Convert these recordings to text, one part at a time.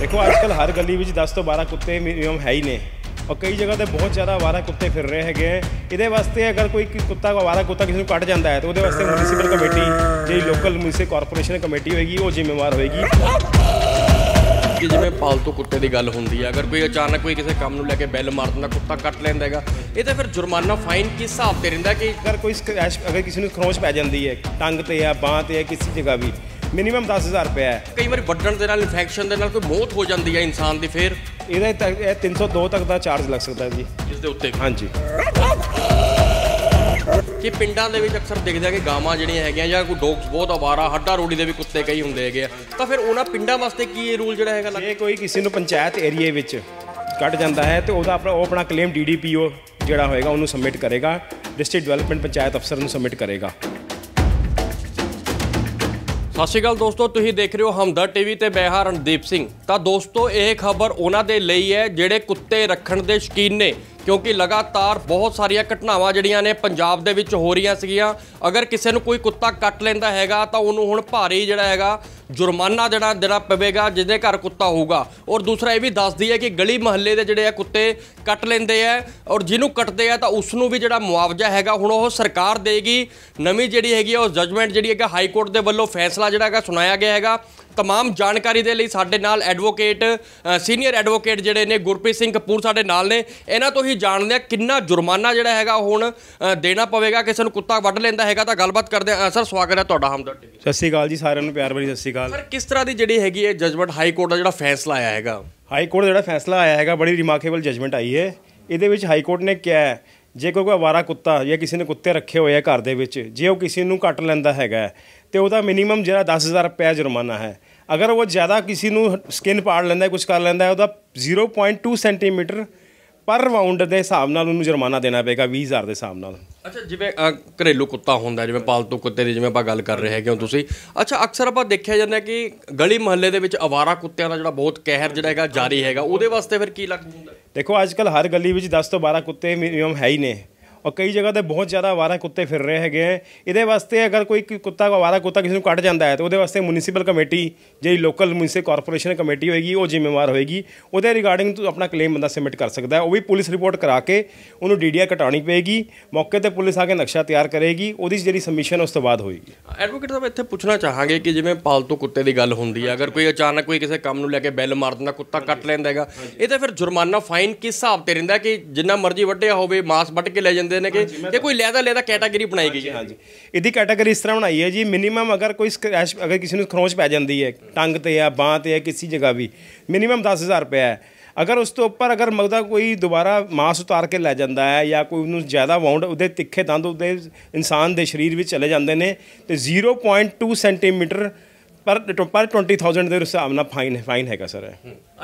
ਦੇਖੋ ਅੱਜ ਕੱਲ ਹਰ ਗਲੀ ਵਿੱਚ 10 ਤੋਂ 12 ਕੁੱਤੇ ਮਿਨੀਮਮ ਹੈ ਹੀ ਨੇ ਔਰ ਕਈ ਜਗ੍ਹਾ ਤੇ ਬਹੁਤ ਜ਼ਿਆਦਾ 12 ਕੁੱਤੇ ਫਿਰ ਰਹੇ ਹੈਗੇ ਇਹਦੇ ਵਾਸਤੇ ਅਗਰ ਕੋਈ ਕੁੱਤਾ 12 ਕੁੱਤਾ ਕਿਸੇ ਨੂੰ ਕੱਟ ਜਾਂਦਾ ਹੈ ਤਾਂ ਉਹਦੇ ਵਾਸਤੇ ਮਿਊਨਿਸਪਲ ਕਮੇਟੀ ਜਿਹੜੀ ਲੋਕਲ ਮਿਊਨਿਸਪਲ ਕਾਰਪੋਰੇਸ਼ਨ ਕਮੇਟੀ ਹੋਏਗੀ ਉਹ ਜ਼ਿੰਮੇਵਾਰ ਹੋਏਗੀ ਕਿ ਜਿਵੇਂ ਪਾਲਤੂ ਕੁੱਤੇ ਦੀ ਗੱਲ ਹੁੰਦੀ ਹੈ ਅਗਰ ਕੋਈ ਅਚਾਨਕ ਕੋਈ ਕਿਸੇ ਕੰਮ ਨੂੰ ਲੈ ਕੇ ਬੈਲ ਮਾਰ ਦਿੰਦਾ ਕੁੱਤਾ ਕੱਟ ਲੈਂਦਾ ਹੈਗਾ ਇਹ ਤਾਂ ਫਿਰ ਜੁਰਮਾਨਾ ਫਾਈਨ ਕਿਸ ਹਿਸਾਬ ਤੇ ਰਹਿੰਦਾ ਕਿ ਅਗਰ ਕੋਈ ਸਕ੍ਰੈਚ ਅਗਰ ਕਿਸੇ ਨੂੰ ਖਰੋਚ ਪੈ ਜਾਂਦੀ ਹੈ ਟੰਗ ਤੇ ਆ ਬਾਹ ਤੇ ਆ ਕਿਸੇ ਜਗ੍ਹਾ ਵੀ ਮਿਨੀਮਮ 10000 ਰੁਪਏ ਹੈ ਕਈ ਵਾਰੀ ਵੱਡਣ ਦੇ ਨਾਲ ਇਨਫੈਕਸ਼ਨ ਦੇ ਨਾਲ ਕੋਈ ਮੌਤ ਹੋ ਜਾਂਦੀ ਹੈ ਇਨਸਾਨ ਦੀ ਫੇਰ ਇਹਦਾ ਇਹ 302 ਤੱਕ ਦਾ ਚਾਰਜ ਲੱਗ ਸਕਦਾ ਹੈ ਜੀ ਇਸ ਦੇ ਉੱਤੇ ਹਾਂਜੀ ਕਿ ਪਿੰਡਾਂ ਦੇ ਵਿੱਚ ਅਕਸਰ ਦੇਖਦੇ ਕਿ ਗਾਵਾਂ ਜਿਹੜੀਆਂ ਹੈਗੀਆਂ ਜਾਂ ਕੋਈ ਡੌਗਸ ਬਹੁਤ ਆਵਾਰਾ ਹੱਡਾ ਰੋੜੀ ਦੇ ਵੀ ਕੁੱਤੇ ਕਈ ਹੁੰਦੇ ਹੈਗੇ ਆ ਤਾਂ ਫਿਰ ਉਹਨਾਂ ਪਿੰਡਾਂ ਵਾਸਤੇ ਕੀ ਇਹ ਰੂਲ ਜਿਹੜਾ ਹੈਗਾ ਜੇ ਕੋਈ ਕਿਸੇ ਨੂੰ ਪੰਚਾਇਤ ਏਰੀਏ ਵਿੱਚ ਕੱਟ ਜਾਂਦਾ ਹੈ ਤੇ ਉਹਦਾ ਆਪਣਾ ਉਹ ਆਪਣਾ ਕਲੇਮ ਡੀਡੀਪੀਓ ਜਿਹੜਾ ਹੋਏਗਾ ਉਹਨੂੰ ਸਬਮਿਟ ਕਰੇਗਾ ਡਿਸਟ੍ਰਿਕਟ ਡਿਵੈਲਪਮੈਂਟ ਪੰਚਾਇਤ ਅਫਸਰ ਨੂੰ ਸਬਮਿਟ ਕਰੇਗਾ ਸਤਿ ਸ਼੍ਰੀ ਅਕਾਲ ਦੋਸਤੋ ਤੁਸੀਂ ਦੇਖ ਰਹੇ ਹੋ ਹਮਦਰ ਟੀਵੀ ਤੇ ਮੈਂ ਹਾਂ ਰਣਦੀਪ ਸਿੰਘ ਤਾਂ ਦੋਸਤੋ ਇਹ ਖਬਰ ਉਹਨਾਂ ਦੇ ਲਈ ਹੈ ਜਿਹੜੇ ਕੁੱਤੇ ਰੱਖਣ ਦੇ ਸ਼ਕੀਨ ਨੇ ਕਿਉਂਕਿ ਲਗਾਤਾਰ ਬਹੁਤ ਸਾਰੀਆਂ ਘਟਨਾਵਾਂ ਜਿਹੜੀਆਂ ਨੇ ਪੰਜਾਬ ਦੇ ਵਿੱਚ ਹੋ ਰਹੀਆਂ ਸੀਗੀਆਂ ਅਗਰ ਕਿਸੇ ਨੂੰ ਕੋਈ ਕੁੱਤਾ ਕੱਟ ਲੈਂਦਾ ਹੈਗਾ ਤਾਂ ਉਹਨੂੰ ਹੁਣ ਭਾਰੀ ਜਿਹੜਾ ਹੈਗਾ ਜੁਰਮਾਨਾ ਜਿਹੜਾ ਦੇਣਾ ਪਵੇਗਾ ਜਿਹਦੇ ਘਰ ਕੁੱਤਾ ਹੋਊਗਾ ਔਰ ਦੂਸਰਾ ਇਹ ਵੀ ਦੱਸਦੀ ਹੈ ਕਿ ਗਲੀ ਮਹੱਲੇ ਦੇ ਜਿਹੜੇ ਆ ਕੁੱਤੇ ਕੱਟ ਲੈਂਦੇ ਆ ਔਰ ਜਿਹਨੂੰ ਕੱਟਦੇ ਆ ਤਾਂ ਉਸ ਨੂੰ ਵੀ ਜਿਹੜਾ ਮੁਆਵਜ਼ਾ ਹੈਗਾ ਹੁਣ ਉਹ ਸਰਕਾਰ ਦੇਗੀ ਨਵੀਂ ਜਿਹੜੀ ਹੈਗੀ ਉਹ ਜਜਮੈਂਟ ਜਿਹੜੀ ਹੈਗਾ ਹਾਈ ਕੋਰਟ ਦੇ ਵੱਲੋਂ ਫੈਸਲਾ ਜਿਹੜਾ ਹੈਗਾ ਸੁਣਾਇਆ ਗਿਆ ਹੈਗਾ ਤਮਾਮ ਜਾਣਕਾਰੀ ਦੇ ਲਈ ਸਾਡੇ ਨਾਲ ਐਡਵੋਕੇਟ ਸੀਨੀਅਰ ਐਡਵੋਕੇਟ ਜਿਹੜੇ ਨੇ ਗੁਰਪ੍ਰੀਤ ਸਿੰਘ ਕਪੂਰ ਸਾਡੇ ਨਾਲ ਨੇ ਇਹਨਾਂ ਤੋਂ ਹੀ ਜਾਣਦੇ ਆ ਕਿੰਨਾ ਜੁਰਮਾਨਾ ਜਿਹੜਾ ਹੈਗਾ ਹੁਣ ਦੇਣਾ ਪਵੇਗਾ ਕਿਸੇ ਨੂੰ ਕੁੱਤਾ ਵੱਢ ਲੈਂਦਾ ਹੈਗਾ ਤਾਂ ਗੱਲਬਾਤ ਕਰਦੇ ਆ ਸਰ ਸਵਾਗਤ ਹੈ ਤੁਹਾਡਾ ਹਮਦਰ ਟੀਵੀ ਸਤਿ ਸ਼੍ਰੀ ਅਕਾਲ ਜੀ ਸਾਰਿਆਂ ਨੂੰ ਪਿਆਰ ਭਰੀ ਸਤਿ ਸ਼੍ਰੀ ਅਕਾਲ ਸਰ ਕਿਸ ਤਰ੍ਹਾਂ ਦੀ ਜਿਹੜੀ ਹੈਗੀ ਇਹ ਜਜਮੈਂਟ ਹਾਈ ਕੋਰਟ ਦਾ ਜਿਹੜਾ ਫੈਸਲਾ ਆਇਆ ਹੈਗਾ ਹਾਈ ਕੋਰਟ ਦਾ ਜਿਹੜਾ ਫੈਸਲਾ ਆਇਆ ਹੈਗਾ ਬੜੀ ਰਿਮਾਰਕੇਬਲ ਜਜਮੈਂਟ ਆਈ ਹੈ ਇਹਦੇ ਵਿੱਚ ਹਾਈ ਕੋਰਟ ਨੇ ਕਿਹਾ ਹੈ ਜੇ ਕੋਈ ਆਵਾਰਾ ਕੁੱਤਾ ਜਾਂ ਕਿਸੇ ਨੇ ਕੁੱਤੇ ਰੱਖੇ ਹੋਏ ਆ ਘਰ ਦੇ ਵਿੱਚ ਜੇ ਉਹ ਕਿਸੇ ਨੂੰ ਕੱਟ ਲੈਂਦਾ ਹੈਗਾ ਤੇ ਉਹਦਾ ਮਿਨੀਮਮ ਜਿਹੜਾ 10000 ਰੁਪਏ ਜੁਰਮਾਨਾ ਹੈ ਅਗਰ ਉਹ ਜ਼ਿਆਦਾ ਕਿਸੇ ਨੂੰ ਸਕਿਨ ਪਾੜ ਲੈਂਦਾ ਕੁਝ ਕਰ ਲੈਂਦਾ ਉਹਦਾ 0.2 ਸੈਂਟੀਮੀਟਰ ਪਰ ਰਾਉਂਡ ਦੇ ਹਿਸਾਬ ਨਾਲ ਉਹਨੂੰ ਜੁਰਮਾਨਾ ਦੇਣਾ ਪਏਗਾ 20000 ਦੇ ਹਿਸਾਬ ਨਾਲ ਅੱਛਾ ਜਿਵੇਂ ਘਰੇਲੂ ਕੁੱਤਾ ਹੁੰਦਾ ਜਿਵੇਂ ਪਾਲਤੂ ਕੁੱਤੇ ਦੀ ਜਿਵੇਂ ਆਪਾਂ ਗੱਲ ਕਰ ਰਹੇ ਹੈਗੇ ਹਾਂ ਤੁਸੀਂ ਅੱਛਾ ਅਕਸਰ ਆਪਾਂ ਦੇਖਿਆ ਜਾਂਦਾ ਕਿ ਗਲੀ ਮਹੱਲੇ ਦੇ ਵਿੱਚ ਆਵਾਰਾ ਕੁੱਤਿਆਂ ਦਾ ਜਿਹੜਾ ਬਹੁਤ ਕਹਿਰ ਜਿਹੜਾ ਹੈਗਾ ਜਾਰੀ ਹੈਗਾ ਉਹਦੇ ਵਾਸਤੇ ਫਿਰ ਕੀ ਲੱਗ ਹੁੰਦਾ ਦੇਖੋ ਅੱਜ ਕੱਲ ਹਰ ਗਲੀ ਵਿੱਚ 10 ਤੋਂ 12 ਕੁੱਤੇ ਮਿਨੀਮਮ ਹੈ ਹੀ ਨੇ ਔਰ ਕਈ ਜਗ੍ਹਾ ਤੇ ਬਹੁਤ ਜ਼ਿਆਦਾ ਆਵਾਰਾ ਕੁੱਤੇ ਫਿਰ ਰਹੇ ਹੈਗੇ ਇਹਦੇ ਵਾਸਤੇ ਅਗਰ ਕੋਈ ਕੁੱਤਾ ਆਵਾਰਾ ਕੁੱਤਾ ਕਿਸੇ ਨੂੰ ਕੱਟ ਜਾਂਦਾ ਹੈ ਤੇ ਉਹਦੇ ਵਾਸਤੇ ਮਿਊਨਿਸਪਲ ਕਮੇਟੀ ਜਿਹੜੀ ਲੋਕਲ ਮਿਊਨਿਸਪਲ ਕਾਰਪੋਰੇਸ਼ਨ ਕਮੇਟੀ ਹੋਏਗੀ ਉਹ ਜ਼ਿੰਮੇਵਾਰ ਹੋਏਗੀ ਉਹਦੇ ਰਿਗਾਰਡਿੰਗ ਤੂੰ ਆਪਣਾ ਕਲੇਮ ਬੰਦਾ ਸਬਮਿਟ ਕਰ ਸਕਦਾ ਹੈ ਉਹ ਵੀ ਪੁਲਿਸ ਰਿਪੋਰਟ ਕਰਾ ਕੇ ਉਹਨੂੰ ਡੀਡੀਆ ਕਟਾਉਣੀ ਪਏਗੀ ਮੌਕੇ ਤੇ ਪੁਲਿਸ ਆ ਕੇ ਨਕਸ਼ਾ ਤਿਆਰ ਕਰੇਗੀ ਉਹਦੀ ਜਿਹੜੀ ਸਬਮਿਸ਼ਨ ਉਸ ਤੋਂ ਬਾਅਦ ਹੋਏਗੀ ਐਡਵੋਕੇਟ ਸਾਹਿਬ ਇੱਥੇ ਪੁੱਛਣਾ ਚਾਹਾਂਗੇ ਕਿ ਜਿਵੇਂ ਪਾਲਤੂ ਕੁੱਤੇ ਦੀ ਗੱਲ ਹੁੰਦੀ ਹੈ ਅਗਰ ਕੋਈ ਅਚਾਨਕ ਕੋਈ ਕਿਸੇ ਕੰਮ ਨੂੰ ਲੈ ਕੇ ਬੈਲ ਮਾਰ ਦਿੰਦਾ ਕੁੱਤਾ ਕੱਟ ਲੈਂਦਾ ਹੈਗਾ ਇਹ ਤਾਂ ਫਿਰ ਜੁਰਮਾਨਾ ਫਾਈਨ ਕਿਸ ਹਿਸਾਬ ਤੇ ਰਹਿੰਦਾ ਕਿ ਜਿੰਨਾ ਮਰਜ਼ੀ ਵੱਡਿਆ ਹੋਵੇ ਮਾਸ ਵੱਟ ਕੇ ਲੈ ਜਾਂਦੇ ਦਿੰਦੇ ਨੇ ਕਿ ਇਹ ਕੋਈ ਲਹਿਦਾ ਲਹਿਦਾ ਕੈਟਾਗਰੀ ਬਣਾਈ ਗਈ ਹੈ ਹਾਂਜੀ ਇਹਦੀ ਕੈਟਾਗਰੀ ਇਸ ਤਰ੍ਹਾਂ ਬਣਾਈ ਹੈ ਜੀ ਮਿਨੀਮਮ ਅਗਰ ਕੋਈ ਸਕ੍ਰੈਚ ਅਗਰ ਕਿਸੇ ਨੂੰ ਖਰੋਚ ਪੈ ਜਾਂਦੀ ਹੈ ਟੰਗ ਤੇ ਆ ਬਾਹ ਤੇ ਆ ਕਿਸੇ ਜਗ੍ਹਾ ਵੀ ਮਿਨੀਮਮ 10000 ਰੁਪਏ ਹੈ ਅਗਰ ਉਸ ਤੋਂ ਉੱਪਰ ਅਗਰ ਮਗਦਾ ਕੋਈ ਦੁਬਾਰਾ ਮਾਸ ਉਤਾਰ ਕੇ ਲੈ ਜਾਂਦਾ ਹੈ ਜਾਂ ਕੋਈ ਉਹਨੂੰ ਜ਼ਿਆਦਾ ਵਾਉਂਡ ਉਹਦੇ ਤਿੱਖੇ ਦੰਦ ਉਹਦੇ ਇਨਸਾਨ ਦੇ ਸਰੀਰ ਵਿੱਚ ਚਲੇ ਜਾਂਦੇ ਨੇ ਤੇ 0.2 ਸੈਂਟੀਮੀਟਰ ਪਰ ਪਰ 20000 ਦੇ ਹਿਸਾਬ ਨਾਲ ਫਾਈਨ ਫਾਈਨ ਹੈਗਾ ਸਰ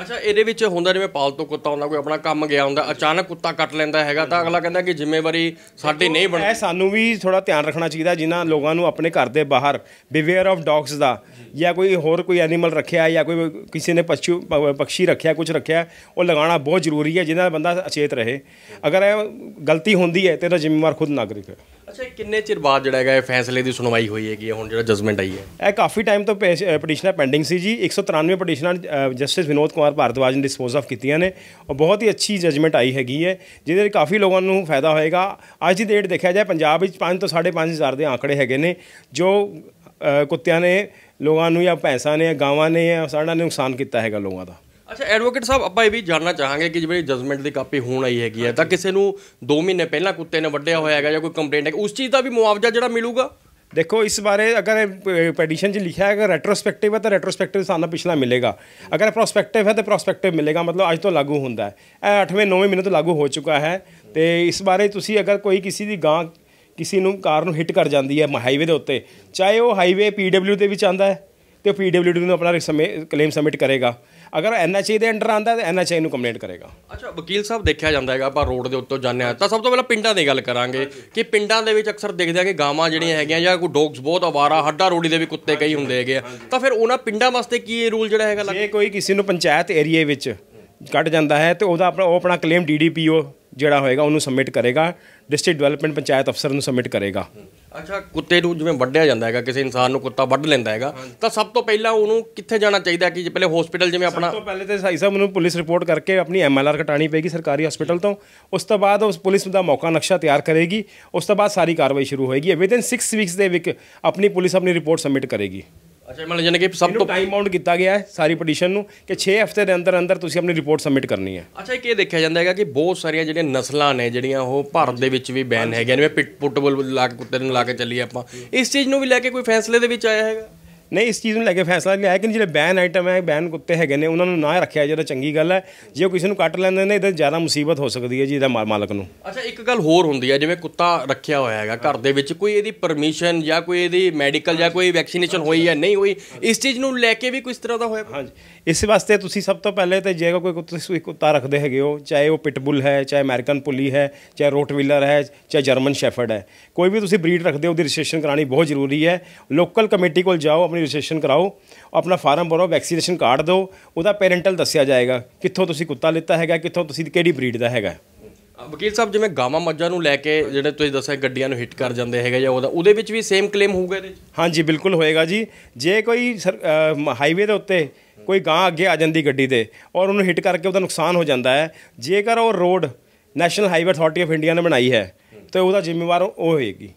ਅੱਛਾ ਇਹਦੇ ਵਿੱਚ ਹੁੰਦਾ ਜਿਵੇਂ ਪਾਲਤੂ ਕੁੱਤਾ ਹੁੰਦਾ ਕੋਈ ਆਪਣਾ ਕੰਮ ਗਿਆ ਹੁੰਦਾ ਅਚਾਨਕ ਕੁੱਤਾ ਕੱਟ ਲੈਂਦਾ ਹੈਗਾ ਤਾਂ ਅਗਲਾ ਕਹਿੰਦਾ ਕਿ ਜ਼ਿੰਮੇਵਾਰੀ ਸਾਡੀ ਨਹੀਂ ਬਣਦੀ ਇਹ ਸਾਨੂੰ ਵੀ ਥੋੜਾ ਧਿਆਨ ਰੱਖਣਾ ਚਾਹੀਦਾ ਜਿਨ੍ਹਾਂ ਲੋਕਾਂ ਨੂੰ ਆਪਣੇ ਘਰ ਦੇ ਬਾਹਰ ਬਿਵੇਅਰ ਆਫ ਡੌਗਸ ਦਾ ਜਾਂ ਕੋਈ ਹੋਰ ਕੋਈ ਐਨੀਮਲ ਰੱਖਿਆ ਜਾਂ ਕੋਈ ਕਿਸੇ ਨੇ ਪਸ਼ੂ ਪੰਛੀ ਰੱਖਿਆ ਕੁਝ ਰੱਖਿਆ ਉਹ ਲਗਾਉਣਾ ਬਹੁਤ ਜ਼ਰੂਰੀ ਹੈ ਜਿਨ੍ਹਾਂ ਦਾ ਬੰਦਾ ਅਚੇਤ ਰਹੇ ਅਗਰ ਇਹ ਗਲਤੀ ਹੁੰਦੀ ਹੈ ਤੇ ਉਹਦਾ ਜ਼ਿੰਮੇਵਾਰ ਖੁਦ ਨਾਗਰਿਕ ਹੈ ਅੱਛਾ ਕਿੰਨੇ ਚਿਰ ਬਾਅਦ ਜਿਹੜਾ ਹੈਗਾ ਇਹ ਫੈਸਲੇ ਦੀ ਸੁਣਵਾਈ ਹੋਈ ਹੈਗੀ ਹੁਣ ਜਿਹੜਾ ਜਜਮੈਂਟ ਆਈ ਹੈ ਇਹ ਕਾਫੀ ਟਾਈਮ ਤੋਂ ਪਟੀਸ਼ਨਾਂ ਪੈਂਡਿੰਗ ਸੀ ਜੀ 193 ਪਟੀਸ਼ਨਾਂ ਜਸਟਿਸ ਵਿਨੋਦ ਕੁਮਾਰ ਭਾਰਦਵਾਜ ਨੇ ਡਿਸਪੋਜ਼ ਆਫ ਕੀਤੀਆਂ ਨੇ ਔਰ ਬਹੁਤ ਹੀ ਅੱਛੀ ਜਜਮੈਂਟ ਆਈ ਹੈਗੀ ਹੈ ਜਿਹਦੇ ਨਾਲ ਕਾਫੀ ਲੋਕਾਂ ਨੂੰ ਫਾਇਦਾ ਹੋਏਗਾ ਅੱਜ ਦੀ ਡੇਟ ਦੇਖਿਆ ਜਾਏ ਪੰਜਾਬ ਵਿੱਚ 5 ਤੋਂ 5.5 ਹਜ਼ਾਰ ਦੇ ਆંકੜੇ ਹੈਗੇ ਨੇ ਜੋ ਕੁੱਤਿਆਂ ਨੇ ਲੋਕਾਂ ਨੂੰ ਜਾਂ ਪੈਸਾ ਨੇ ਜਾਂ ਗਾਵਾਂ ਨੇ ਜਾਂ ਸਾਡਾ ਨੁਕਸਾਨ ਕੀਤਾ ਹੈਗਾ ਲੋਕਾਂ ਦਾ ਅੱਛਾ ਐਡਵੋਕੇਟ ਸਾਹਿਬ ਆਪਾਂ ਇਹ ਵੀ ਜਾਨਣਾ ਚਾਹਾਂਗੇ ਕਿ ਜਿਵੇਂ ਜਜਮੈਂਟ ਦੀ ਕਾਪੀ ਹੁਣ ਆਈ ਹੈਗੀ ਹੈ ਤਾਂ ਕਿਸੇ ਨੂੰ 2 ਮਹੀਨੇ ਪਹਿਲਾਂ ਕੁੱਤੇ ਨੇ ਵੱਢਿਆ ਹੋਇਆ ਹੈਗਾ ਜਾਂ ਕੋਈ ਕੰਪਲੇਂਟ ਹੈ ਉਸ ਚੀਜ਼ ਦਾ ਵੀ ਮੁਆਵਜ਼ਾ ਜਿਹੜਾ ਮਿਲੂਗਾ ਦੇਖੋ ਇਸ ਬਾਰੇ ਅਗਰ ਪੈਟੀਸ਼ਨ 'ਚ ਲਿਖਿਆ ਹੈ ਅਗਰ ਰੈਟਰੋਸਪੈਕਟਿਵ ਹੈ ਤਾਂ ਰੈਟਰੋਸਪੈਕਟਿਵ ਸਾਨੂੰ ਪਿਛਲਾ ਮਿਲੇਗਾ ਅਗਰ ਪ੍ਰੋਸਪੈਕਟਿਵ ਹੈ ਤਾਂ ਪ੍ਰੋਸਪੈਕਟਿਵ ਮਿਲੇਗਾ ਮਤਲਬ ਅੱਜ ਤੋਂ ਲਾਗੂ ਹੁੰਦਾ ਹੈ ਇਹ 8ਵੇਂ 9ਵੇਂ ਮਹੀਨੇ ਤੋਂ ਲਾਗੂ ਹੋ ਚੁੱਕਾ ਹੈ ਤੇ ਇਸ ਬਾਰੇ ਤੁਸੀਂ ਅਗਰ ਕੋਈ ਕਿਸੇ ਦੀ ਗਾਂ ਕਿਸੇ ਨੂੰ ਕਾਰ ਨੂੰ ਹਿੱਟ ਕਰ ਜਾਂਦੀ ਹੈ ਹਾਈਵੇ ਦੇ ਉੱਤੇ ਚਾਹੇ ਉਹ ਹਾਈਵੇ ਪੀਡਬਲਯੂ ਦੇ ਵਿੱਚ ਆਂਦਾ ਹੈ ਤੇ ਪੀਡਬਲਯੂ ਨੂੰ ਆਪਣਾ ਕਲੇਮ ਸਬਮਿਟ ਕਰੇਗਾ ਅਗਰ ਐਨਐਚਏ ਦੇ ਅੰਡਰ ਆਂਦਾ ਤਾਂ ਐਨਐਚਏ ਨੂੰ ਕੰਪਲੇਂਟ ਕਰੇਗਾ ਅੱਛਾ ਵਕੀਲ ਸਾਹਿਬ ਦੇਖਿਆ ਜਾਂਦਾ ਹੈਗਾ ਆਪਾਂ ਰੋਡ ਦੇ ਉੱਤੋਂ ਜਾਂਦੇ ਆ ਤਾਂ ਸਭ ਤੋਂ ਪਹਿਲਾਂ ਪਿੰਡਾਂ ਦੀ ਗੱਲ ਕਰਾਂਗੇ ਕਿ ਪਿੰਡਾਂ ਦੇ ਵਿੱਚ ਅਕਸਰ ਦੇਖਦੇ ਆ ਕਿ ਗਾਵਾਂ ਜਿਹੜੀਆਂ ਹੈਗੀਆਂ ਜਾਂ ਕੋਈ ਡੌਗਸ ਬਹੁਤ ਆਵਾਰਾ ਹੱਡਾ ਰੋੜੀ ਦੇ ਵੀ ਕੁੱਤੇ ਕਈ ਹੁੰਦੇ ਹੈਗੇ ਆ ਤਾਂ ਫਿਰ ਉਹਨਾਂ ਪਿੰਡਾਂ ਵਾਸਤੇ ਕੀ ਇਹ ਰੂਲ ਜਿਹੜਾ ਹੈਗਾ ਜੇ ਕੋਈ ਕਿਸੇ ਨੂੰ ਪੰਚਾਇਤ ਏਰੀਆ ਵਿੱਚ ਕੱਟ ਜਾਂਦਾ ਹੈ ਤੇ ਉਹਦਾ ਆਪਣਾ ਉਹ ਆਪਣਾ ਕਲੇਮ ਡੀਡੀਪੀਓ ਜਿਹੜਾ ਹੋਏਗਾ ਉਹਨੂੰ ਸਬਮਿਟ ਕਰੇਗਾ ਡਿਸਟ੍ਰਿਕਟ ਡਿਵੈਲਪਮੈਂਟ ਪੰਚਾਇਤ ਅਫਸਰ ਨੂੰ ਸਬਮਿਟ ਕਰੇਗਾ ਅੱਛਾ ਕੁੱਤੇ ਨੂੰ ਜਿਵੇਂ ਵੱਢਿਆ ਜਾਂਦਾ ਹੈਗਾ ਕਿਸੇ ਇਨਸਾਨ ਨੂੰ ਕੁੱਤਾ ਵੱਢ ਲੈਂਦਾ ਹੈਗਾ ਤਾਂ ਸਭ ਤੋਂ ਪਹਿਲਾਂ ਉਹਨੂੰ ਕਿੱਥੇ ਜਾਣਾ ਚਾਹੀਦਾ ਕਿ ਪਹਿਲੇ ਹਸਪੀਟਲ ਜਿਵੇਂ ਆਪਣਾ ਸਭ ਤੋਂ ਪਹਿਲੇ ਤੇ ਸਾਈ ਸਾਹਿਬ ਨੂੰ ਪੁਲਿਸ ਰਿਪੋਰਟ ਕਰਕੇ ਆਪਣੀ ਐਮਐਲਆਰ ਘਟਾਣੀ ਪਏਗੀ ਸਰਕਾਰੀ ਹਸਪੀਟਲ ਤੋਂ ਉਸ ਤੋਂ ਬਾਅਦ ਉਸ ਪੁਲਿਸ ਦਾ ਮੌਕਾ ਨਕਸ਼ਾ ਤਿਆਰ ਕਰੇਗੀ ਉਸ ਤੋਂ ਬਾਅਦ ਸਾਰੀ ਕਾਰਵਾਈ ਸ਼ੁਰੂ ਹੋਏਗੀ ਵਿਦਨ 6 ਵੀਕਸ ਦੇ ਵਿੱਚ ਆਪਣੀ ਪੁਲਿਸ ਆਪਣੀ ਰਿਪੋਰਟ ਸਬਮਿਟ ਕਰੇਗੀ ਅੱਛਾ ਮਤਲਬ ਜਾਨ ਕਿ ਸਭ ਤੋਂ ਟਾਈਮ ਬਾਉਂਡ ਕੀਤਾ ਗਿਆ ਹੈ ਸਾਰੀ ਪਟੀਸ਼ਨ ਨੂੰ ਕਿ 6 ਹਫ਼ਤੇ ਦੇ ਅੰਦਰ ਅੰਦਰ ਤੁਸੀਂ ਆਪਣੀ ਰਿਪੋਰਟ ਸਬਮਿਟ ਕਰਨੀ ਹੈ ਅੱਛਾ ਇੱਕ ਇਹ ਦੇਖਿਆ ਜਾਂਦਾ ਹੈਗਾ ਕਿ ਬਹੁਤ ਸਾਰੀਆਂ ਜਿਹੜੀਆਂ ਨਸਲਾਂ ਨੇ ਜਿਹੜੀਆਂ ਉਹ ਭਾਰਤ ਦੇ ਵਿੱਚ ਵੀ ਬੈਨ ਹੈਗੀਆਂ ਜਿਵੇਂ ਪਿਟ ਪੁੱਟਬਲ ਲਾ ਕੇ ਕੁੱਤੇ ਨੂੰ ਲਾ ਕੇ ਚੱਲੀ ਆਪਾਂ ਇਸ ਚੀਜ਼ ਨੂੰ ਵੀ ਲੈ ਕੇ ਕੋਈ ਫੈਸਲੇ ਦੇ ਵਿੱਚ ਆਇਆ ਹੈਗਾ ਨਹੀਂ ਇਸ ਚੀਜ਼ ਨੂੰ ਲੈ ਕੇ ਫੈਸਲਾ ਲਿਆ ਕਿ ਜਿਹੜੇ ਬੈਨ ਆਈਟਮ ਹੈ ਬੈਨ ਕੁੱਤੇ ਹੈਗੇ ਨੇ ਉਹਨਾਂ ਨੂੰ ਨਾ ਰੱਖਿਆ ਜਾਂਦਾ ਚੰਗੀ ਗੱਲ ਹੈ ਜੇ ਕਿਸੇ ਨੂੰ ਕੱਟ ਲੈਂਦੇ ਨੇ ਇਹਦਾ ਜ਼ਿਆਦਾ ਮੁਸੀਬਤ ਹੋ ਸਕਦੀ ਹੈ ਜੀ ਇਹਦਾ ਮਾਲਕ ਨੂੰ ਅੱਛਾ ਇੱਕ ਗੱਲ ਹੋਰ ਹੁੰਦੀ ਹੈ ਜਿਵੇਂ ਕੁੱਤਾ ਰੱਖਿਆ ਹੋਇਆ ਹੈਗਾ ਘਰ ਦੇ ਵਿੱਚ ਕੋਈ ਇਹਦੀ ਪਰਮਿਸ਼ਨ ਜਾਂ ਕੋਈ ਇਹਦੀ ਮੈਡੀਕਲ ਜਾਂ ਕੋਈ ਵੈਕਸੀਨੇਸ਼ਨ ਹੋਈ ਹੈ ਨਹੀਂ ਹੋਈ ਇਸ ਚੀਜ਼ ਨੂੰ ਲੈ ਕੇ ਵੀ ਕੋਈ ਇਸ ਤਰ੍ਹਾਂ ਦਾ ਹੋਇਆ ਹਾਂਜੀ ਇਸ ਵਾਸਤੇ ਤੁਸੀਂ ਸਭ ਤੋਂ ਪਹਿਲੇ ਤੇ ਜੇ ਕੋਈ ਕੁੱਤਾ ਰੱਖਦੇ ਹੈਗੇ ਹੋ ਚਾਹੇ ਉਹ ਪਿਟਬੁਲ ਹੈ ਚਾਹੇ ਅਮਰੀਕਨ ਪੁਲੀ ਹੈ ਚਾਹੇ ਰੋਟਵਿਲਰ ਹੈ ਚਾਹੇ ਜਰਮਨ ਸ਼ੈਫਰਡ ਹੈ ਕੋਈ ਵੀ ਤੁਸੀਂ ਬਰੀਡ ਰੱਖਦੇ ਹੋ ਉਹਦੀ ਰਜਿਸਟ੍ਰੇਸ਼ਨ ਕਰਾਣੀ ਬਹੁਤ ਜ਼ਰੂਰੀ ਹੈ ਲੋਕਲ ਕਮੇਟੀ ਕੋਲ ਜਾਓ ਆਪਣੀ ਰਜਿਸਟ੍ਰੇਸ਼ਨ ਕਰਾਓ ਆਪਣਾ ਫਾਰਮ ਭਰੋ ਵੈਕਸੀਨੇਸ਼ਨ ਕਾਰਡ ਦਿਓ ਉਹਦਾ ਪੈਰੈਂਟਲ ਦੱਸਿਆ ਜਾਏਗਾ ਕਿੱਥੋਂ ਤੁਸੀਂ ਕੁੱਤਾ ਲਿੱਤਾ ਹੈਗਾ ਕਿੱਥੋਂ ਤੁਸੀਂ ਕਿਹੜੀ ਬਰੀਡ ਦਾ ਹੈਗਾ ਵਕੀਲ ਸਾਹਿਬ ਜਿਵੇਂ ਗਾਵਾਂ ਮੱਝਾਂ ਨੂੰ ਲੈ ਕੇ ਜਿਹੜੇ ਤੁਸੀਂ ਦੱਸਿਆ ਗੱਡੀਆਂ ਨੂੰ ਹਿੱਟ ਕਰ ਜਾਂਦੇ ਹੈਗੇ ਜਾਂ ਉਹਦਾ ਉਹਦੇ ਵਿੱਚ ਵੀ ਸੇਮ ਕਲੇਮ ਹੋਊਗਾ ਇਹਦੇ ਹਾਂਜੀ ਬਿਲਕੁਲ ਹੋਏਗਾ ਜੀ ਜੇ ਕੋਈ ਹਾਈਵੇ ਦੇ ਉੱਤੇ ਕੋਈ ਗਾਂ ਅੱਗੇ ਆ ਜਾਂਦੀ ਗੱਡੀ ਤੇ ਔਰ ਉਹਨੂੰ ਹਿੱਟ ਕਰਕੇ ਉਹਦਾ ਨੁਕਸਾਨ ਹੋ ਜਾਂਦਾ ਹੈ ਜੇਕਰ ਉਹ road National Highway Authority of India ਨੇ ਬਣਾਈ ਹੈ ਤੇ ਉਹਦਾ ਜ਼ਿੰਮੇਵਾਰ ਉਹ ਹੋਏਗੀ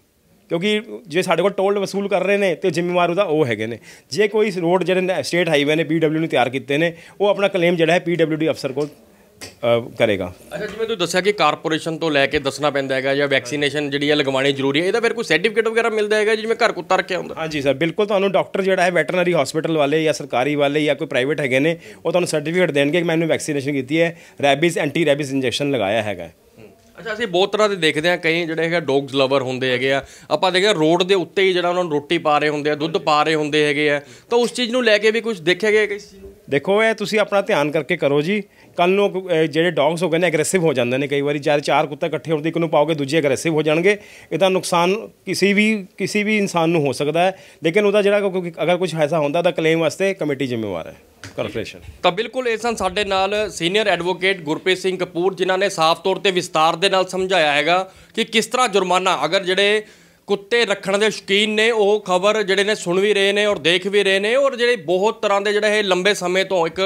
ਕਿਉਂਕਿ ਜੇ ਸਾਡੇ ਕੋਲ ਟੋਲ ਵਸੂਲ ਕਰ ਰਹੇ ਨੇ ਤੇ ਜ਼ਿੰਮੇਵਾਰ ਉਹਦਾ ਉਹ ਹੈਗੇ ਨੇ ਜੇ ਕੋਈ ਰੋਡ ਜਿਹੜੇ ਸਟੇਟ ਹਾਈਵੇ ਨੇ ਪੀਡਬਲਯੂ ਨੇ ਤਿਆਰ ਕੀਤੇ ਨੇ ਉਹ ਆਪਣਾ ਕਲੇਮ ਜਿਹੜਾ ਹੈ ਪੀਡਬਲਯੂਡੀ ਅਫਸਰ ਕੋਲ ਕਰੇਗਾ ਅੱਛਾ ਜਿਵੇਂ ਤੁਸੀਂ ਦੱਸਿਆ ਕਿ ਕਾਰਪੋਰੇਸ਼ਨ ਤੋਂ ਲੈ ਕੇ ਦੱਸਣਾ ਪੈਂਦਾ ਹੈਗਾ ਜਾਂ ਵੈਕਸੀਨੇਸ਼ਨ ਜਿਹੜੀ ਹੈ ਲਗਵਾਣੀ ਜ਼ਰੂਰੀ ਹੈ ਇਹਦਾ ਫਿਰ ਕੋਈ ਸਰਟੀਫਿਕੇਟ ਵਗੈਰਾ ਮਿਲਦਾ ਹੈਗਾ ਜਿਵੇਂ ਘਰ ਕੁੱਤਾ ਰੱਖਿਆ ਹੁੰਦਾ ਹਾਂਜੀ ਸਰ ਬਿਲਕੁਲ ਤੁਹਾਨੂੰ ਡਾਕਟਰ ਜਿਹੜਾ ਹੈ ਵੈਟਰਨਰੀ ਹਸਪੀਟਲ ਵਾਲੇ ਜਾਂ ਸਰਕਾਰੀ ਵਾਲੇ ਜਾਂ ਕੋਈ ਪ੍ਰਾਈਵੇਟ ਹੈਗੇ ਨੇ ਉਹ ਤੁਹਾਨੂੰ ਸਰਟੀਫਿਕੇਟ ਦੇਣਗੇ ਕਿ ਮੈਨੂੰ ਵੈਕਸੀਨੇਸ਼ਨ ਕੀਤੀ ਹੈ ਰੈਬਿਸ ਐਂਟੀ ਰੈਬਿਸ ਇੰਜੈਕਸ਼ਨ ਲਗਾਇਆ ਹੈਗਾ ਅੱਛਾ ਅਸੀਂ ਬਹੁਤ ਤਰ੍ਹਾਂ ਦੇ ਦੇਖਦੇ ਆ ਕਈ ਜਿਹੜੇ ਹੈਗਾ ਡੌਗਸ ਲਵਰ ਹੁੰਦੇ ਹੈਗੇ ਆ ਆਪਾਂ ਦੇਖਿਆ ਰੋਡ ਦੇ ਉੱਤੇ ਹੀ ਜਿਹੜਾ ਉਹਨਾਂ ਨੂੰ ਰੋਟੀ ਪਾ ਰਹੇ ਹੁੰਦੇ ਆ ਦੁੱਧ ਪਾ ਰਹੇ ਹੁੰਦੇ ਹੈਗੇ ਆ ਤਾਂ ਉਸ ਚੀਜ਼ ਨੂੰ ਲੈ ਕੇ ਵੀ ਕੁਝ ਦੇਖਿਆ ਗਿਆ ਕਿਸ ਚੀਜ਼ ਨੂੰ ਦੇਖੋ ਇਹ ਤੁਸੀਂ ਆਪਣਾ ਧਿਆਨ ਕਰਕੇ ਕਰੋ ਜੀ ਕੱਲ ਨੂੰ ਜਿਹੜੇ ਡੌਗਸ ਹੋ ਗਏ ਨੇ ਐਗਰੈਸਿਵ ਹੋ ਜਾਂਦੇ ਨੇ ਕਈ ਵਾਰੀ ਚਾਰ ਚਾਰ ਕੁੱਤੇ ਇਕੱਠੇ ਹੋਣ ਇੱਕ ਨੂੰ ਪਾਓਗੇ ਦੂਜੇ ਐਗਰੈਸਿਵ ਹੋ ਜਾਣਗੇ ਇਹਦਾ ਨੁਕਸਾਨ ਕਿਸੇ ਵੀ ਕਿਸੇ ਵੀ ਇਨਸਾਨ ਨੂੰ ਹੋ ਸਕਦਾ ਹੈ ਲੇਕਿਨ ਉਹਦਾ ਜਿਹੜਾ ਕਿਉਂਕਿ ਅਗਰ ਕੁਝ ਐਸਾ ਹੁੰਦਾ ਤਾਂ ਕਲੇਮ ਵਾਸਤੇ ਕਮੇਟੀ ਜ਼ਿੰਮੇਵਾਰ ਹੈ ਕਾਰਪੋਰੇਸ਼ਨ ਤਾਂ ਬਿਲਕੁਲ ਇਹ ਸਨ ਸਾਡੇ ਨਾਲ ਸੀਨੀਅਰ ਐਡਵੋਕੇਟ ਗੁਰਪ੍ਰੀਤ ਸਿੰਘ ਕਪੂਰ ਜਿਨ੍ਹਾਂ ਨੇ ਸਾਫ਼ ਤੌਰ ਤੇ ਵਿਸਤਾਰ ਦੇ ਨਾਲ ਸਮਝਾਇਆ ਹੈਗਾ ਕਿ ਕਿਸ ਤਰ੍ਹਾਂ ਜੁਰਮਾਨਾ ਅਗਰ ਜਿਹੜੇ ਕੁੱਤੇ ਰੱਖਣ ਦੇ ਸ਼ਕੀਨ ਨੇ ਉਹ ਖਬਰ ਜਿਹੜੇ ਨੇ ਸੁਣ ਵੀ ਰਹੇ ਨੇ ਔਰ ਦੇਖ ਵੀ ਰਹੇ ਨੇ ਔਰ ਜਿਹੜੇ ਬਹੁਤ ਤਰ੍ਹਾਂ ਦੇ ਜਿਹੜਾ ਇਹ ਲੰਬੇ ਸਮੇਂ ਤੋਂ ਇੱਕ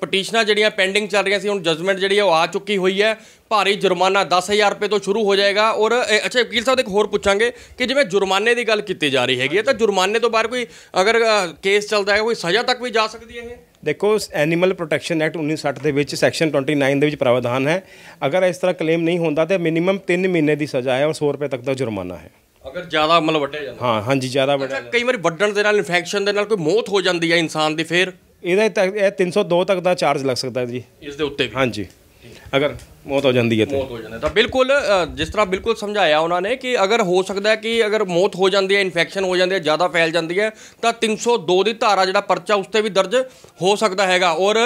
ਪਟੀਸ਼ਨਾਂ ਜਿਹੜੀਆਂ ਪੈਂਡਿੰਗ ਚੱਲ ਰਹੀਆਂ ਸੀ ਹੁਣ ਜਜਮੈਂਟ ਜਿਹੜੀ ਉਹ ਆ ਚੁੱਕੀ ਹੋਈ ਹੈ ਭਾਰੀ ਜੁਰਮਾਨਾ 10000 ਰੁਪਏ ਤੋਂ ਸ਼ੁਰੂ ਹੋ ਜਾਏਗਾ ਔਰ ਅੱਛਾ ਵਕੀਲ ਸਾਹਿਬ ਇੱਕ ਹੋਰ ਪੁੱਛਾਂਗੇ ਕਿ ਜਿਵੇਂ ਜੁਰਮਾਨੇ ਦੀ ਗੱਲ ਕੀਤੀ ਜਾ ਰਹੀ ਹੈਗੀ ਤਾਂ ਜੁਰਮਾਨੇ ਤੋਂ ਬਾਅਦ ਕੋਈ ਅਗਰ ਕੇਸ ਚੱਲਦਾ ਹੈ ਕੋਈ ਸਜ਼ਾ ਤੱਕ ਵੀ ਜਾ ਸਕਦੀ ਹੈ ਇਹ ਦੇਖੋ ਐਨੀਮਲ ਪ੍ਰੋਟੈਕਸ਼ਨ ਐਕਟ 1960 ਦੇ ਵਿੱਚ ਸੈਕਸ਼ਨ 29 ਦੇ ਵਿੱਚ ਪ੍ਰਾਵਧਾਨ ਹੈ ਅਗਰ ਇਸ ਤਰ੍ਹਾਂ ਕਲੇਮ ਨਹੀਂ ਹੁੰਦਾ ਤਾਂ ਮਿਨੀਮਮ 3 ਮਹੀਨੇ ਦੀ ਸਜ਼ਾ ਹੈ ਔਰ 100 ਰੁਪਏ ਤੱਕ ਦਾ ਜੁਰਮਾਨਾ ਹੈ ਅਗਰ ਜ਼ਿਆਦਾ ਮਲ ਵੱਢਿਆ ਜਾਂਦਾ ਹਾਂ ਹਾਂਜੀ ਜ਼ਿਆਦਾ ਵੱਢਿਆ ਕਈ ਵਾਰੀ ਵੱਡਣ ਦੇ ਨਾਲ ਇਨਫੈਕਸ਼ਨ ਦੇ ਨਾਲ ਕੋਈ ਮੌਤ ਹੋ ਜਾਂਦੀ ਹੈ ਇਨਸਾਨ ਦੀ ਫੇਰ ਇਹਦਾ ਇਹ 302 ਤੱਕ ਦਾ ਚਾਰਜ ਲੱਗ ਸਕਦਾ ਜੀ ਇਸ ਦੇ ਉੱਤੇ ਵੀ ਹਾਂਜੀ ਅਗਰ ਮੌਤ ਹੋ ਜਾਂਦੀ ਹੈ ਤੇ ਮੌਤ ਹੋ ਜਾਂਦਾ ਤਾਂ ਬਿਲਕੁਲ ਜਿਸ ਤਰ੍ਹਾਂ ਬਿਲਕੁਲ ਸਮਝਾਇਆ ਉਹਨਾਂ ਨੇ ਕਿ ਅਗਰ ਹੋ ਸਕਦਾ ਹੈ ਕਿ ਅਗਰ ਮੌਤ ਹੋ ਜਾਂਦੀ ਹੈ ਇਨਫੈਕਸ਼ਨ ਹੋ ਜਾਂਦੀ ਹੈ ਜ਼ਿਆਦਾ ਫੈਲ ਜਾਂਦੀ ਹੈ ਤਾਂ 302 ਦੀ ਧਾਰਾ ਜਿਹੜਾ ਪਰਚਾ ਉਸ ਤੇ ਵੀ ਦਰਜ ਹੋ ਸਕਦਾ ਹੈਗਾ ਔਰ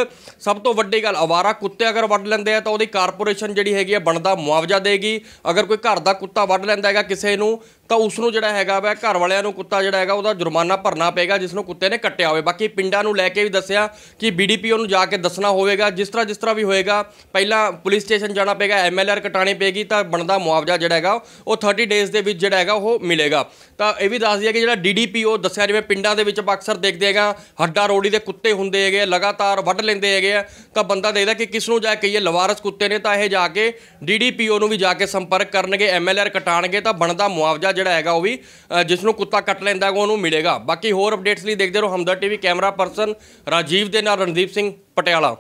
ਸਭ ਤੋਂ ਵੱਡੀ ਗੱਲ ਆਵਾਰਾ ਕੁੱਤੇ ਅਗਰ ਵੱਢ ਲੈਂਦੇ ਆ ਤਾਂ ਉਹਦੀ ਕਾਰਪੋਰੇਸ਼ਨ ਜਿਹੜੀ ਹੈਗੀ ਆ ਬਣਦਾ ਮੁਆਵਜ਼ਾ ਦੇਗੀ ਅਗਰ ਕੋਈ ਘਰ ਦਾ ਕੁੱਤਾ ਵੱਢ ਲੈਂਦਾ ਹੈਗਾ ਕਿਸੇ ਨੂੰ ਤਾਂ ਉਸ ਨੂੰ ਜਿਹੜਾ ਹੈਗਾ ਵਾ ਘਰ ਵਾਲਿਆਂ ਨੂੰ ਕੁੱਤਾ ਜਿਹੜਾ ਹੈਗਾ ਉਹਦਾ ਜੁਰਮਾਨਾ ਭਰਨਾ ਪਏਗਾ ਜਿਸ ਨੂੰ ਕੁੱਤੇ ਨੇ ਕੱਟਿਆ ਹੋਵੇ ਬਾਕੀ ਪਿੰਡਾਂ ਨੂੰ ਲੈ ਕੇ ਵੀ ਦੱਸਿਆ ਕਿ ਬੀਡੀਪੀਓ ਨੂੰ ਜਾ ਕੇ ਦੱਸਣਾ ਹੋਵੇਗਾ ਜਿਸ ਤਰ੍ਹਾਂ ਜਿਸ ਤਰ੍ਹਾਂ ਵੀ ਹੋਏਗਾ ਪਹਿਲਾਂ ਪੁਲਿਸ ਸਟੇਸ਼ਨ ਜਾਣਾ ਪਏਗਾ ਐਮਐਲਆਰ ਕਟਾਣੀ ਪਏਗੀ ਤਾਂ ਬਣਦਾ ਮੁਆਵਜ਼ਾ ਜਿਹੜਾ ਹੈਗਾ ਉਹ 30 ਡੇਜ਼ ਦੇ ਵਿੱਚ ਜਿਹੜਾ ਹੈਗਾ ਉਹ ਮਿਲੇਗਾ ਤਾਂ ਇਹ ਵੀ ਦੱਸ ਦਈਏ ਕਿ ਜਿਹੜਾ ਡੀਡੀਪੀਓ ਦੱਸਿਆ ਜਿਵੇਂ ਪਿੰਡਾਂ ਦੇ ਵਿੱਚ ਅਕਸਰ ਦੇਖਦੇ ਹੈਗਾ ਹੱਡਾ ਰੋੜੀ ਦੇ ਕੁੱਤੇ ਹੁੰਦੇ ਹੈਗੇ ਲਗਾਤਾਰ ਵੱਢ ਲੈਂਦੇ ਹੈਗੇ ਆ ਤਾਂ ਬੰਦਾ ਦੇਖਦਾ ਕਿ ਕਿਸ ਨੂੰ ਜਾ ਕੇ ਇਹ ਲਵਾਰਸ ਕੁੱਤੇ ਨੇ ਤਾਂ ਇਹ ਜਾ ਕੇ ਡੀਡੀਪੀਓ ਨੂੰ ਵੀ ਜਾ ਕੇ ਸੰਪਰਕ ਕਰਨਗੇ ਐਮਐਲਆਰ ਕਟਾਣਗੇ ਤਾਂ ਬਣਦਾ ਮੁਆਵਜ਼ਾ ਜਿਹੜਾ ਹੈਗਾ ਉਹ ਵੀ ਜਿਸ ਨੂੰ ਕੁੱਤਾ ਕੱਟ ਲੈਂਦਾ ਹੈਗਾ ਉਹਨੂੰ ਮਿਲੇਗਾ ਬਾਕੀ ਹੋਰ ਅਪਡੇਟਸ ਲਈ ਦੇਖਦੇ ਰਹੋ Hamdard TV camera person Rajiv ਦੇ ਨਾਲ ਰਣਦੀਪ ਸਿੰਘ ਪਟਿਆਲਾ